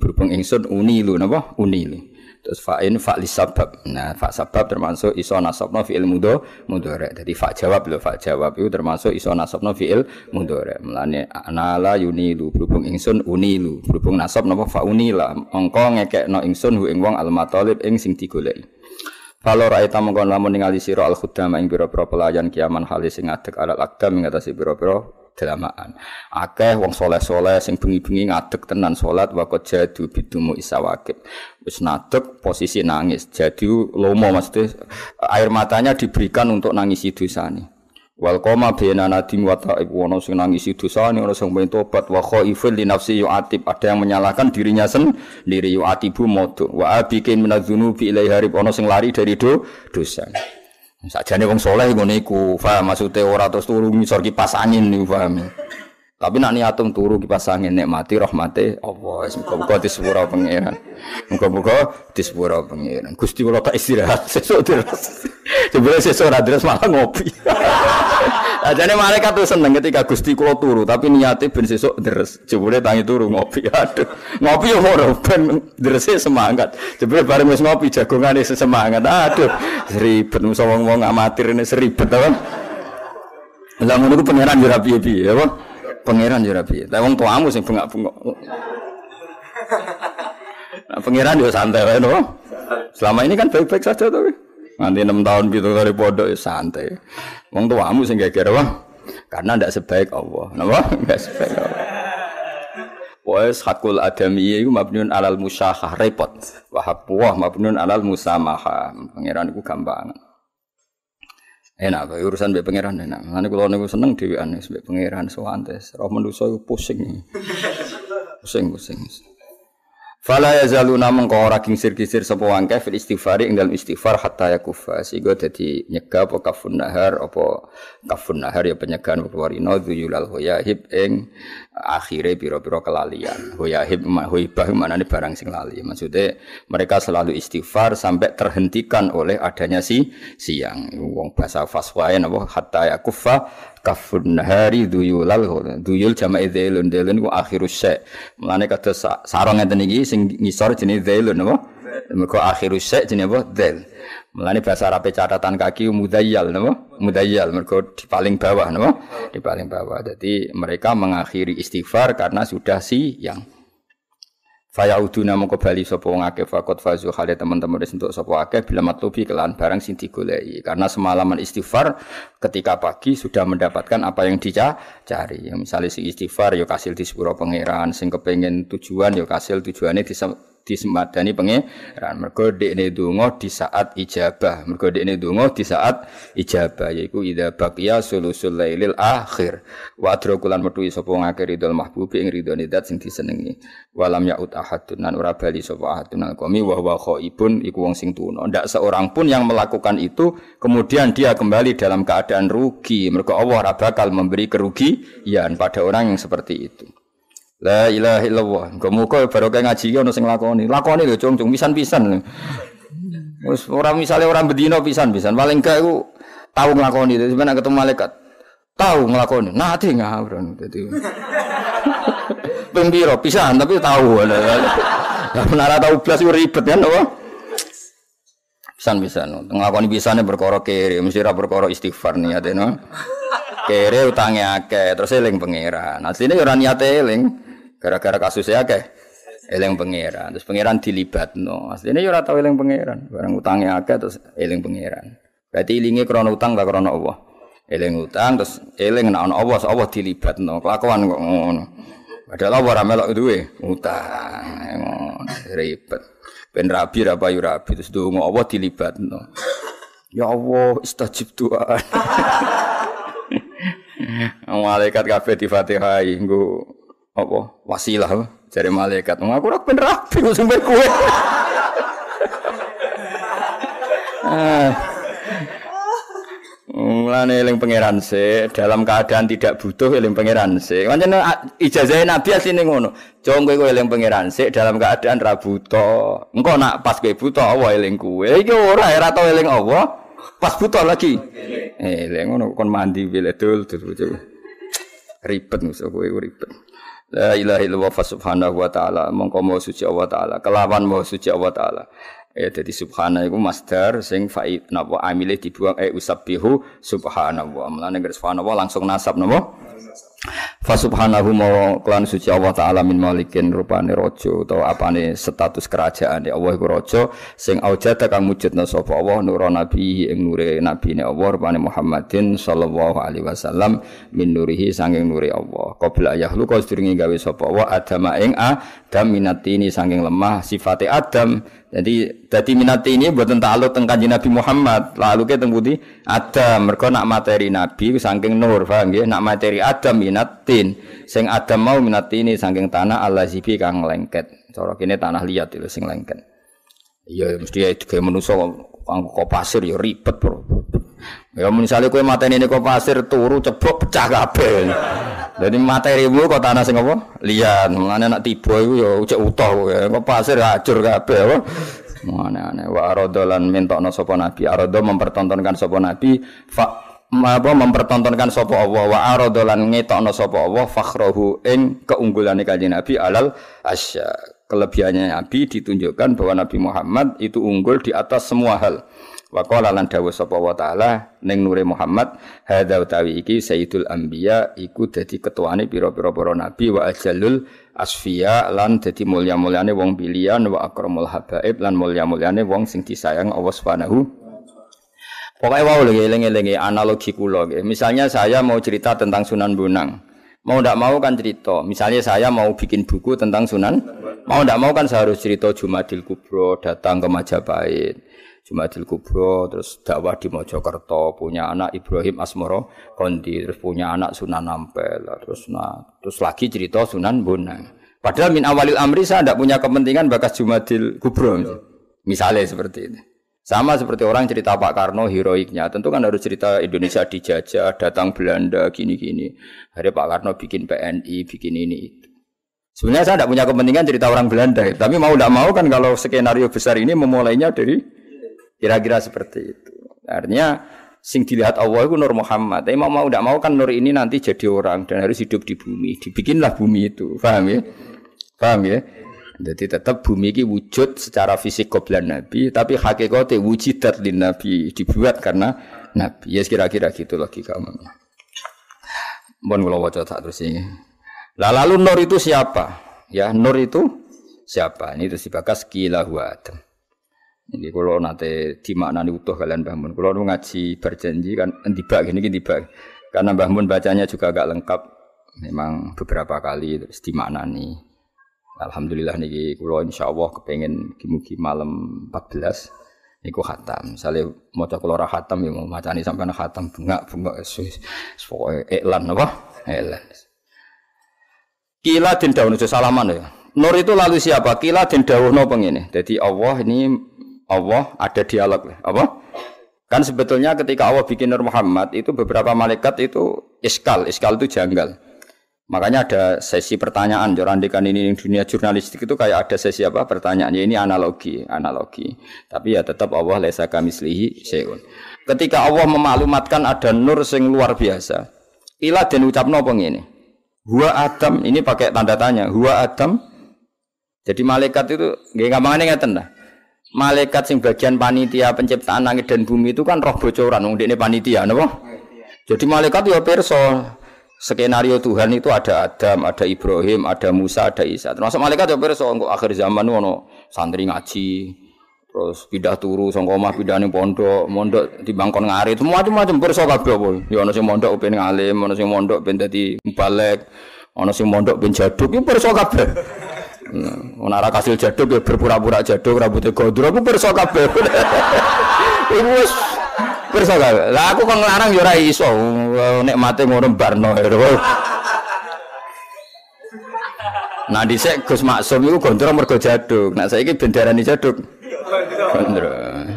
berhubung ingsun uni lu napa uni lu. Terus fa'in fa'li sabab. Nah, fa' sabab termasuk iso nasabna fi'il mudho mudhari. Dadi fa' jawab lho fa' jawab itu termasuk iso nasabna fi'il mudhari. Mulane ana la yuni lu berhubung ingsun uni lu. Berhubung nasab napa fa'uni la mongko ingsun hu ing wong al-matalib ing sing digoleki. Kalau rai tamu kau lamun ningali siro al khudam ing biro biro pelayan kiaman halis sing adek alat agam ing atas biro biro delamaan. Akeh wong soleh soleh sing bengi bengi ngadek tenan solat wako jadu bidumu isawakit. Wis nadek posisi nangis jadi lomo maksudnya air matanya diberikan untuk nangisi dosa Wal koma bena nadi muwata ibu wono sing nangisi dosa ni wono sing pengen tobat wa khaifil li nafsi yu atib ada yang menyalahkan dirinya sendiri yu atibu modo wa abikin minaz zunubi ilai harib wono sing lari dari do dosa sajane wong saleh ngene iku paham maksude ora terus turu ngisor kipas angin niku paham Tapi nak niatum turu kipas angin mati rahmate Allah. Muga-muga di sepura pangeran. Muga-muga di sepura Gusti kula tak istirahat sesuk terus. Jebule sesuk ora terus malah ngopi. Ajane malaikat tuh seneng ketika Gusti kula turu tapi niate ben sesuk deres. Jebule tangi turu ngopi. Aduh, ngopi yo ora ben derese semangat. Jebule bareng wis ngopi jagongane sesemangat. Aduh, ribet musa wong-wong amatir ini seribet kan? Lah ngono ku pengiran yo ya piye-piye, apa? pangeran yo rapi. Tapi wong tuamu sing bengak-bengok. Nah, pangeran juga santai kan no. Selama ini kan baik-baik saja tapi nanti enam tahun gitu dari bodoh ya santai. Wong tuamu sing kira wah. Karena ndak sebaik Allah. Napa? Enggak sebaik Allah. Pokoknya hakul adami itu iya, mabniun alal musyahah repot. Wahab wah mabniun alal musamaha. Pangeran itu gampang enak kok urusan mbek pangeran enak. Nanti kalau nih seneng Dewi Anies mbek pangeran sowantes. Roh manusa pusing. Pusing pusing. pusing. Fala ya zalu namung kau ora kisir kisir sopo wangke fil istighfar ing dalam istighfar hatta ya kufa si gue kafun nahar opo kafun nahar ya penyegaan keluar ino duyulal hoyahib ing akhirnya biro biro kelalian hoyahib ma hoibah mana nih barang sing lali maksudnya mereka selalu istighfar sampai terhentikan oleh adanya si siang wong bahasa faswain opo hatta ya kafun nahari duyulal duyul jama idelun delun ku akhiru syek mlane kados sarong ngeten iki sing ngisor jenenge delun napa mergo akhiru syek jenenge apa del mlane bahasa arabe catatan kaki mudayyal napa mudayyal mergo di paling bawah napa di paling bawah dadi mereka mengakhiri istighfar karena sudah siang Faya uduna mongko bali sapa wong akeh fakot fazu hale teman-teman wis entuk sapa akeh bila matlubi kelan barang sing digoleki. Karena semalaman istighfar ketika pagi sudah mendapatkan apa yang dicari. Ya, misalnya si istighfar yo ya kasil di sepuro pangeran, sing kepengin tujuan yo ya kasil tujuane di di disemadani pangeran mergo dekne donga di saat ijabah mergo dekne donga di saat ijabah yaiku idza baqiya sulusul lailil akhir wa adrakulan metu sapa ngakhir ridul mahbubi ing ridone zat sing disenengi walam ya'ut ahadun nan ora bali sapa ahadun alqomi wa huwa khaibun iku wong sing tuna ndak seorang pun yang melakukan itu kemudian dia kembali dalam keadaan rugi mergo Allah ora bakal memberi kerugian pada orang yang seperti itu La ilaha illallah. Engko muga ya kayak ngaji ya ono sing lakoni. Lakoni lho cung-cung pisan-pisan. Wis ora misale ora bedino pisan-pisan. Paling gak iku tau nglakoni. Dadi ben ketemu malaikat tau nglakoni. Nate ngawron dadi. Pembiro pisan tapi tau. Lah menara tau blas iku ribet kan apa? Pisan-pisan. Nglakoni pisane perkara kere, mesti ora istighfar niate no. Kere utangnya akeh, terus eling pangeran. sini ya orang niate eling. gara-gara kasus saya ke eling pangeran terus pangeran dilibat no aslinya yo tau eling pangeran barang utangnya agak terus eling pangeran berarti ilingi krono utang gak krono allah eling utang terus eling nak ono allah allah dilibat no kelakuan kok ngono padahal allah ramelok duwe utang ngono ribet ben rabi rapa yu rabi terus dungo allah dilibat no ya allah istajib tuan malaikat kafe di fatihai gua apa wasilah dari malaikat mau aku rapi rapi gue sumber kue Mulane eling pangeran se dalam keadaan tidak butuh eling pangeran se. Wancene ijazah Nabi asine ngono. Jong kowe eling pangeran se dalam keadaan ra buta. Engko nak pas kowe buta apa eling kowe. Iki ora era tau eling apa? Pas buta lagi. Eh ngono kon mandi wile dul dul. Ribet musuh kowe ribet. La ilaha illallah subhanahu wa ta'ala mongko mau suci Allah ta'ala kelawan mau suci Allah ta'ala ya eh, jadi subhana itu master sing fa'id napa amile dibuang eh usabbihu subhanallah mlane ngger subhanallah langsung nasab napa nasab Fa subhanahu mawa klan suci Allah Ta'ala min malikin rupane rojo atau apane status kerajaan Allah iku rojo sing aujata kang wujud na sapa Allah nur nabi ing nure nabi ne Allah rupane Muhammadin sallallahu alaihi wasallam min nurihi sanging nuri Allah qabla yahlu ka sedurunge gawe sapa Allah adama ing adam lemah sifate adam Jadi dadi minati ini mboten takluk teng Kanjeng Nabi Muhammad, lalu ke teng pundi Adam, mergo nak materi Nabi saking nur, paham nggih, nak materi Adam minatin, sing Adam mau minati ini saking tanah Al-Lazibi kang lengket. Cara kene tanah liat itu sing lengket. Ya mesti ya dige manusa pasir ya ribet, Bro. Ya misalnya kowe mateni ini kok pasir turu cebok pecah kabeh. Jadi materimu kok tanah sing apa? Lian. Mulane tipu tiba iku ya ucek utuh kowe. Ya. Kok pasir hancur kabeh apa? Mulane wa aradolan mintokno sapa nabi. Arado mempertontonkan sapa nabi fa apa mempertontonkan sapa Allah wa aradolan ngetokno sapa Allah fakhrahu ing keunggulane kanjeng nabi alal asya. Kelebihannya nabi ditunjukkan bahwa Nabi Muhammad itu unggul di atas semua hal. Wa qala lan dawuh sapa wa taala ning nure Muhammad hadza utawi iki sayyidul anbiya iku dadi ketuane pira-pira para nabi wa ajalul asfiya lan dadi mulya-mulyane wong pilihan wa akramul habaib lan mulya-mulyane wong sing disayang Allah Subhanahu Pokoknya wow lagi lengi-lengi analogi kulo. Misalnya saya mau cerita tentang Sunan Bonang. Mau tidak mau kan cerita. Misalnya saya mau bikin buku tentang Sunan. Mau tidak mau kan saya harus cerita Jumadil Kubro datang ke Majapahit. Jumadil Kubro, terus dakwah di Mojokerto, punya anak Ibrahim Asmoro Kondi, terus punya anak Sunan Ampel, terus nah, terus lagi cerita Sunan Bonang. Padahal min awalil amri saya tidak punya kepentingan bakas Jumadil Kubro. Iya. Misalnya, seperti itu. Sama seperti orang cerita Pak Karno heroiknya, tentu kan harus cerita Indonesia dijajah, datang Belanda, gini-gini. Hari Pak Karno bikin PNI, bikin ini itu. Sebenarnya saya tidak punya kepentingan cerita orang Belanda, tapi mau tidak mau kan kalau skenario besar ini memulainya dari Kira-kira seperti itu. Artinya sing dilihat Allah itu Nur Muhammad. Tapi mau mau tidak mau kan Nur ini nanti jadi orang dan harus hidup di bumi. Dibikinlah bumi itu, paham ya? Paham ya? Jadi tetap bumi ini wujud secara fisik koblan Nabi, tapi hakikatnya wujud di Nabi dibuat karena Nabi. Ya yes, kira-kira gitu lagi kamu. Mohon kalau wajah tak terus ini. Lah lalu Nur itu siapa? Ya Nur itu siapa? Ini terus dibakas kila Adam. Ini kalau nate dimaknani utuh kalian Mbah Mun. Kalau ngaji berjanji kan tiba gini gini tiba. Karena Mbah Mun bacanya juga agak lengkap. Memang beberapa kali terus dimaknani. Alhamdulillah niki insya Allah kepengen kimi malam 14 niku khatam. Misalnya maca kula ora khatam ya mau macani sampean khatam bengak-bengak pokoke iklan apa? Iklan. Kila den dawuh salaman ya. Nur itu lalu siapa? Kila den dawuhno pengene. Jadi Allah ini Allah ada dialog lah apa kan sebetulnya ketika Allah bikin Nur Muhammad itu beberapa malaikat itu iskal iskal itu janggal makanya ada sesi pertanyaan jorandikan ini dunia jurnalistik itu kayak ada sesi apa pertanyaan ya ini analogi analogi tapi ya tetap Allah lesa kami selihi seun ketika Allah memaklumatkan ada nur sing luar biasa ilah dan ucap nopong ini Hua Adam ini pakai tanda tanya. Hua Adam. Jadi malaikat itu gak ngapain ngerti, malaikat sing bagian panitia penciptaan langit dan bumi itu kan roh bocoran wong dekne panitia napa jadi malaikat ya perso skenario Tuhan itu ada Adam, ada Ibrahim, ada Musa, ada Isa. Termasuk malaikat ya perso engko akhir zaman ono santri ngaji terus pindah turu sangka omah pindah ning pondok, mondok di bangkon ngari, Semua itu macam perso kabeh apa. Ya ono sing mondok ben ngalim, ono sing mondok ben dadi balek, ono sing mondok ben jaduk, ya perso kabar. Nah, ora kasil jaduk ya berpura-pura jaduk rambutnya gondrong aku pirsa kabeh. Iku wis pirsa kabeh. Lah aku kon nglarang ya ora iso. Nikmate ngono barno. Nah dhisik Gus Maksum iku gondrong mergo jaduk. Nah saiki bendarani jaduk. Gondrong.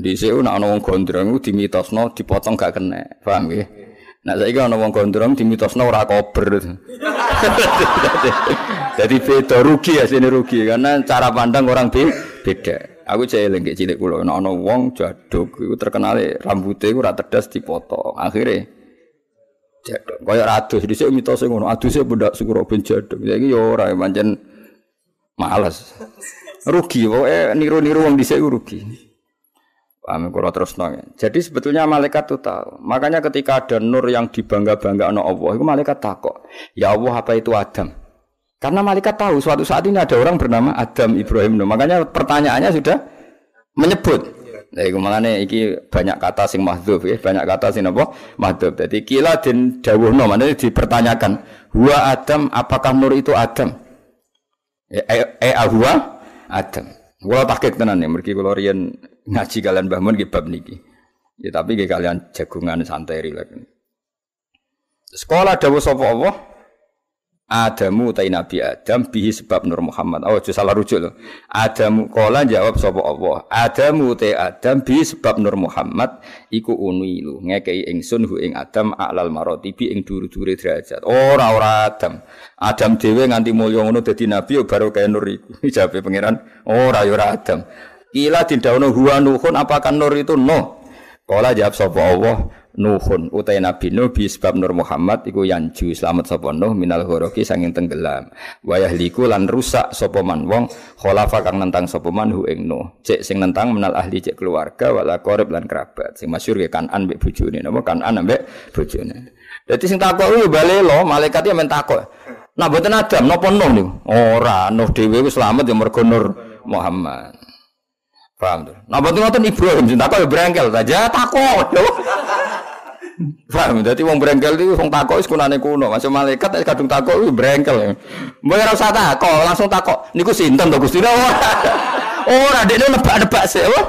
Dhisik nak ana wong gondrong iku dimitosno dipotong gak kena. Paham nggih? Nah saya kira nawang gondrong di mitos nora koper. Jadi beda rugi ya sini rugi karena cara pandang orang be beda. Aku cek lagi cilik kulo, nah wong jaduk, itu terkenal ya rambutnya itu rata das dipotong akhirnya jaduk, kaya ratu, jadi saya mitos ngono, aduh saya budak suku robin jaduk, jadi ini orang yang manjen males, rugi, pokoknya niru-niru wong di saya rugi. Paham kula terusno. Ya. Jadi sebetulnya malaikat itu tahu. Makanya ketika ada nur yang dibangga-bangga ana Allah, itu malaikat takok, "Ya Allah, apa itu Adam?" Karena malaikat tahu suatu saat ini ada orang bernama Adam Ibrahim. Makanya pertanyaannya sudah menyebut. Nah, iku makane iki banyak kata sing mahdzuf ya, banyak kata sing apa? Mahdzuf. Jadi kila den dawuhno, maknane dipertanyakan, Wah Adam, apakah nur itu Adam?" Ya, eh, eh, e ahwa Adam. Kula takik tenan ya, mergi kula riyen ngaji kalian bangun di bab niki. Ya tapi ke kalian jagungan santai rilek. Sekolah dawuh sapa Allah? Adamu tai Nabi Adam bihi sebab Nur Muhammad. Oh, jo salah rujuk lho. Adamu kola jawab sapa Allah? Adamu tai Adam bihi sebab Nur Muhammad iku unui lho. Ngekei ingsun hu ing Adam aklal marotibi ing dhuwur-dhuwure derajat. Ora ora Adam. Adam dhewe nganti mulya ngono dadi nabi yo kaya nur iku. Jabe pangeran ora yo ora Adam. Kila didawono huwa nuhun apakah nur itu no? Kala jawab sapa Allah nuhun utai nabi nuh bi sebab nur Muhammad iku yanju selamat sapa nuh minal ghoroki sanging tenggelam. Wayah liku lan rusak sapa man wong khalafa kang nentang sapa man hu ing nuh. Cek sing nentang menal ahli cek keluarga wala korib lan kerabat. Sing masyhur ya kanan mbek bojone napa kanan mbek bojone. Dadi sing takok yo lo malaikat ya men takok. Nah mboten adam napa nuh niku? Ora nuh dhewe wis selamat ya mergo nur Muhammad. Paham tuh. Nah, betul nonton Ibrahim sing takok ya berengkel saja takut. Paham, jadi wong berengkel itu wong takut wis kunane kuno. Masuk malaikat nek kadung takok wis brengkel. Mbok ora usah langsung takut. Niku sinten to Gusti? Ora dekne nebak-nebak wah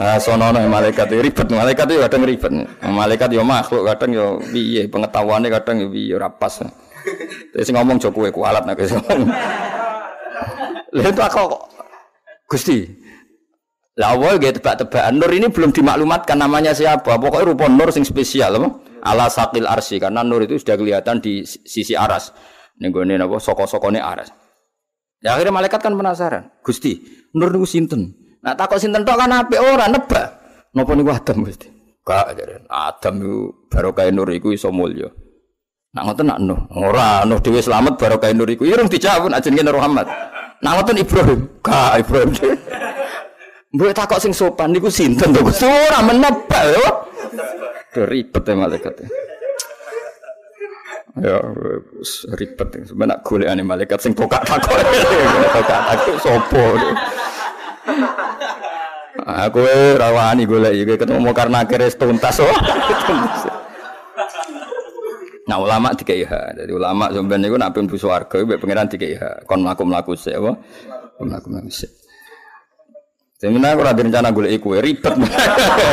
Ah, sono ya, ya nih malaikat itu ribet, malaikat itu kadang ribet. Malaikat yo makhluk kadang yo biye pengetahuannya kadang yo biye rapas. Tapi ngomong jokowi kualat nak kesel. Lihat aku Gusti. Lah awal gitu ya, tebak-tebakan nur ini belum dimaklumatkan namanya siapa. Pokoknya rupa nur sing spesial apa? Ala sakti arsi karena nur itu sudah kelihatan di sisi aras. Nenggone apa soko aras. Ya akhirnya malaikat kan penasaran. Gusti, nur niku sinten? Nah takok sinten tok kan apik oh, ora nebak. Nopo niku Adam Gusti? Kak jaren Adam niku barokah nur iku iso Nah ngoten nak nuh. Ora nuh dhewe slamet barokah nur iku. Irung dijawab nak jenenge Nur Muhammad. Nawatan Ibrahim. Ka Ibrahim. Mbok takok sing sopan niku sinten to Gusti? Ora menebak yo. Ya, ribet ya malaikat. Ya, ya ribet sebenarnya golekane malaikat sing pokak takok. Pokak takok sapa? Aku ora wani golek iki ketemu karena akhirnya tuntas. Oh. Nah ulama tiga iha, jadi ulama sebenarnya gue nak pun warga, ibu pangeran tiga iha. kon melaku melaku sih, apa? Melaku melaku sih. Sebenarnya aku ada rencana gue ikut ribet,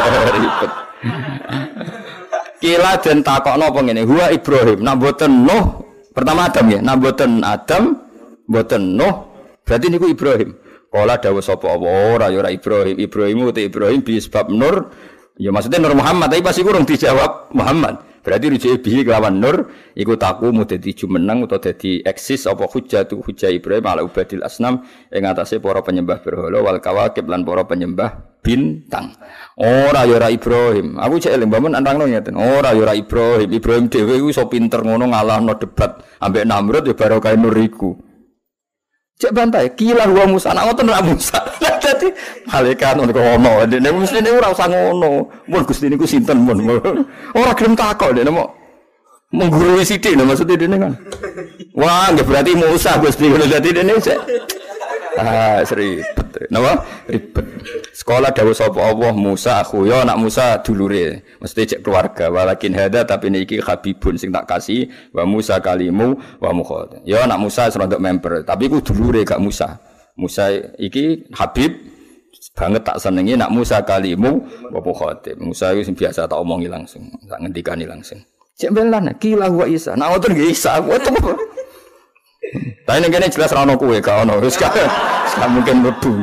ribet. Kila dan takok nopo ini, gua Ibrahim, nah boten no, pertama Adam ya, nah boten Adam, boten no, berarti niku Ibrahim. Kala dawa sapa ora ya ora Ibrahim, Ibrahim uti Ibrahim bi sebab nur, ya maksudnya Nur Muhammad tapi pasti kurang dijawab Muhammad. Berarti rujuk bihi kelawan nur iku taku mu dadi jumeneng utawa dadi eksis apa hujjah tu hujjah Ibrahim ala ubadil asnam ing atase para penyembah berhala wal kawakib lan para penyembah bintang. Ora ya ora Ibrahim. Aku cek eling mbamun antang no ngeten. Ora ya ora Ibrahim. Ibrahim dhewe iku iso pinter ngono ngalahno debat ambek Namrud ya barokah nur iku. Cek bantai, kila gua Musa, nak ngoten ra Musa. Dadi malaikat ono kok ono. Dene mesti ne ora usah ngono. Mun Gusti niku sinten mun. Ora gelem takok dene mok menggurui sithik lho maksud dene kan. Wah, nggih berarti Musa Gusti ngono dadi dene sik. Ah, ribet. Napa? Ribet. Sekolah dawuh sapa Allah Musa aku yo nak Musa dulure. Mesti cek keluarga. Walakin hada tapi niki habibun sing tak kasih wa Musa kalimu wa mukhot, Ya nak Musa serontok member, tapi ku dulure gak Musa. Musa iki Habib banget tak senengi nak Musa kalimu bapak khotib Musa itu biasa tak omongi langsung, tak ngendikani langsung. Cek belan kila wa Isa. Nak ngoten nggih Isa. Tapi ning kene jelas rano kue kowe, gak ono. gak mungkin mlebu.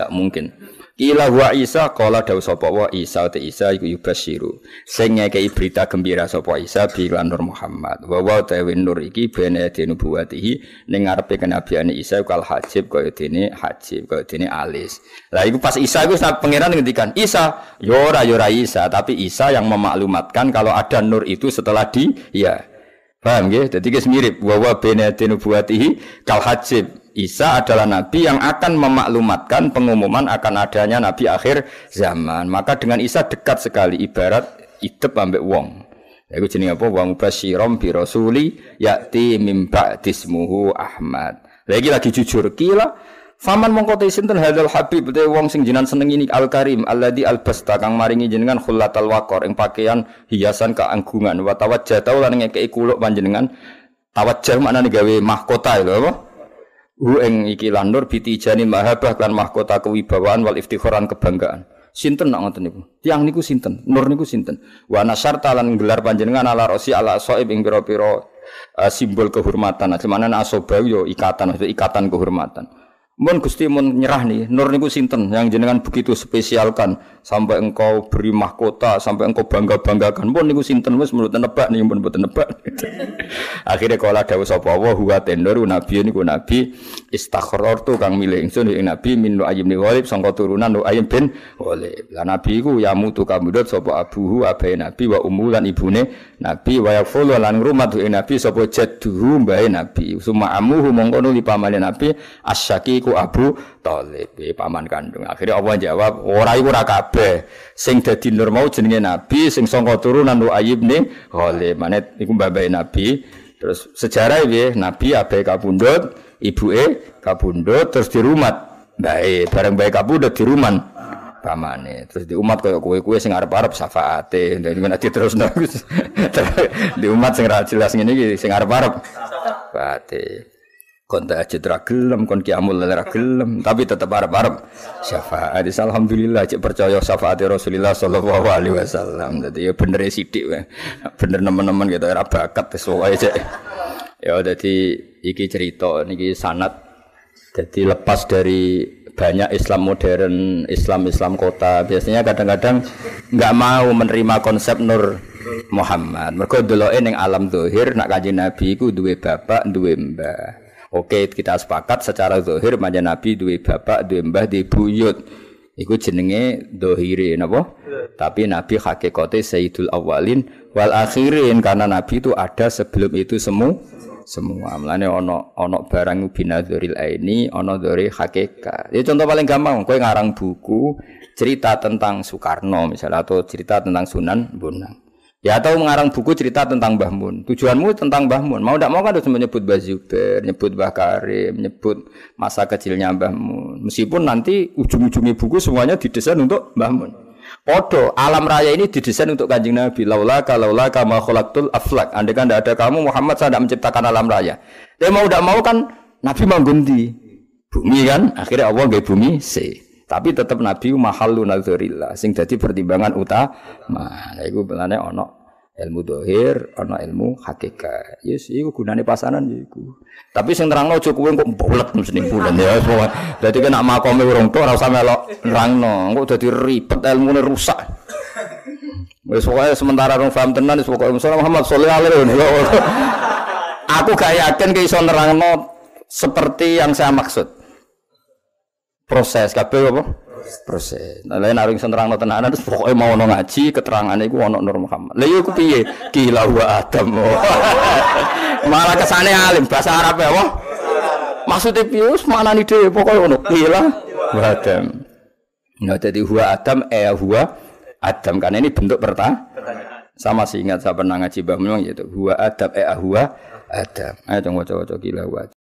Gak mungkin. Kila wa Isa kala dawuh sapa wa Isa te Isa iku yubasyiru. Sing ngekei berita gembira sapa Isa bi Nur Muhammad. Wa wa tawi nur iki bene dene buwatihi ning ngarepe kenabiane Isa kal hajib kaya dene hajib kaya dene alis. Lah iku pas Isa iku sak pangeran ngendikan Isa, yo ya ora yo ya Isa, tapi Isa yang memaklumatkan kalau ada nur itu setelah di ya. Paham nggih? Dadi guys mirip wa wa bene dene buwatihi kal hajib Isa adalah nabi yang akan memaklumatkan pengumuman akan adanya nabi akhir zaman. Maka dengan Isa dekat sekali ibarat idep ambek wong. Iku jenenge apa? Wa mubasyiron bi rasuli ya'ti mim ba'dismuhu Ahmad. Lagi lagi jujur kila Faman mongko te sinten hadal habib te wong sing jenengan seneng ini al karim alladzi al basta kang maringi jenengan khullatal waqor ing pakaian hiasan keanggungan wa tawajjah taulan keikulok ngekeki kuluk panjenengan tawajjah maknane gawe mahkota lho apa ueng ing iki lan nur bitijani mahabah lan mahkota kewibawaan wal iftikharan kebanggaan sinten nak ngoten niku Tiang niku sinten nur niku sinten wa nasar talan gelar panjenengan ala rosi ala saib ing pira-pira eh, simbol kehormatan ajmanan asobau yo ikatan ikatan kehormatan Mun Gusti mun nyerah nih, nur niku sinten yang jenengan begitu spesialkan sampai engkau beri mahkota, sampai engkau bangga-banggakan. Mun niku sinten wis mulut nebak nih, mun mboten nebak. Akhire kala dawuh sapa wa huwa tenur nabi niku nabi istakhror tu kang milih ingsun ing nabi min ayim ni ghalib sangka turunan lu ayim bin ghalib. Lah nabi iku ya mutu kamudut sapa abuhu abai nabi wa umulan lan ibune nabi wa yaqulu lan ngrumat ing nabi sapa jadduhu mbae nabi. Suma amuhu mongko nuli pamane nabi asyaki suku Talib, ya, paman kandung. Akhirnya Allah jawab, ora iku ora kabeh. Sing dadi nur jenenge Nabi, sing saka turunan Nuaib bin Khalid. Manet iku mbabae Nabi. Terus sejarah ya, Nabi abe kabundut, ibuke kabundut terus dirumat. Bae bareng bae kabundut diruman pamane terus di umat kaya kue sing arep-arep syafaate terus nang di sing ra jelas ngene iki sing arep-arep syafaate kon tahajud ra gelem, kon kiamul ra gelem, tapi tetap arep-arep syafaat. Alhamdulillah cek percaya syafaat Rasulullah sallallahu alaihi wasallam. Dadi ya bener ya sithik wae. Bener nemen-nemen gitu ora bakat wis wae cek. Ya dadi iki cerita niki sanat. Jadi lepas dari banyak Islam modern, Islam-Islam kota, biasanya kadang-kadang nggak mau menerima konsep Nur Muhammad. Mereka dulu yang alam dohir, nak kaji Nabi itu dua bapak, dua mbah. Oke, kita sepakat secara zahir manja Nabi duwe bapak, duwe mbah, duwe buyut. Iku jenenge dohiri, napa? Tapi Nabi hakikote Sayyidul Awalin wal akhirin karena Nabi itu ada sebelum itu semua. semua. Mulane ono ono barang binadzuril aini, ono dari hakikat. Ya contoh paling gampang, kowe ngarang buku cerita tentang Soekarno misalnya atau cerita tentang Sunan Bonang. Ya atau mengarang buku cerita tentang Mbah Mun. Tujuanmu tentang Mbah Mun. Mau tidak mau kan harus menyebut Mbah Zubair, menyebut Mbah Karim, menyebut masa kecilnya Mbah Mun. Meskipun nanti ujung-ujungnya buku semuanya didesain untuk Mbah Mun. Podo, alam raya ini didesain untuk kanjeng Nabi. Laula kalaula kama kholaktul aflak. Andai kan tidak ada kamu Muhammad saya tidak menciptakan alam raya. Tapi mau tidak mau kan Nabi ganti. bumi kan. Akhirnya Allah gak bumi sih. Tapi tetap Nabi mahalu nazarillah sing jadi pertimbangan utama. Nah itu bilangnya ono ilmu dohir, ono ilmu hakikat. Yes, ya gunanya pasangan pasanan ya itu Tapi sing terangno gue kowe kok bulet mesti bulan ya. semua Dadi kena makome urung tok ora usah melok nerangno. Kok dadi ribet ini rusak. Wes pokoknya sementara orang faham tenan pokoknya misalnya Muhammad sallallahu alaihi wasallam. Aku gak yakin kayak iso nerangno seperti yang saya maksud proses kabeh apa? Proses. Nah, lain areng senterang ana terus pokoke mau ono ngaji keterangane iku ono Nur Muhammad. Lah iya iku piye? Kila wa Adam. Malah kesane alim bahasa Arab ya, apa Maksudnya piye wis manani dhewe pokoke ono kila wa Adam. Nah, jadi wa Adam eh wa Adam karena ini bentuk pertanyaan. Sama sih ingat saya pernah ngaji bangun memang gitu. Huwa Adam eh huwa Adam. Ayo coba coba-coba kila wa